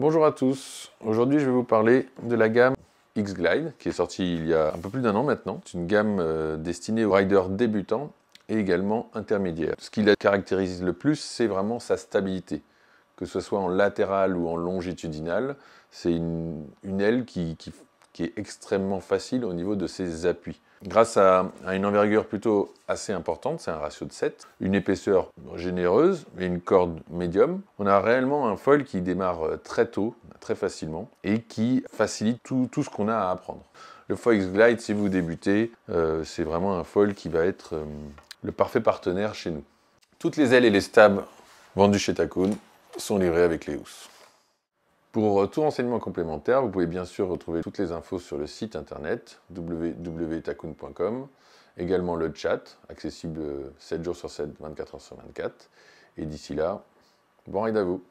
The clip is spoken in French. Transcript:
Bonjour à tous, aujourd'hui je vais vous parler de la gamme X-Glide qui est sortie il y a un peu plus d'un an maintenant. C'est une gamme euh, destinée aux riders débutants et également intermédiaires. Ce qui la caractérise le plus c'est vraiment sa stabilité. Que ce soit en latéral ou en longitudinal, c'est une, une, aile qui, qui est extrêmement facile au niveau de ses appuis. Grâce à, une envergure plutôt assez importante, c'est un ratio de 7, une épaisseur généreuse et une corde médium, on a réellement un foil qui démarre euh, très tôt, très facilement, et qui facilite tout, ce qu'on a à apprendre. Le folx Glide, si vous débutez, euh, c'est vraiment un foil qui va être euh, le parfait partenaire chez nous. Toutes les ailes et les stabs vendus chez Takoon sont livrés avec les housses. Pour tout renseignement complémentaire, vous pouvez bien sûr retrouver toutes les infos sur le site internet www.tacoon.com, également le chat, accessible 7 jours sur 7, 24 heures sur 24. Et d'ici là, bon ride à vous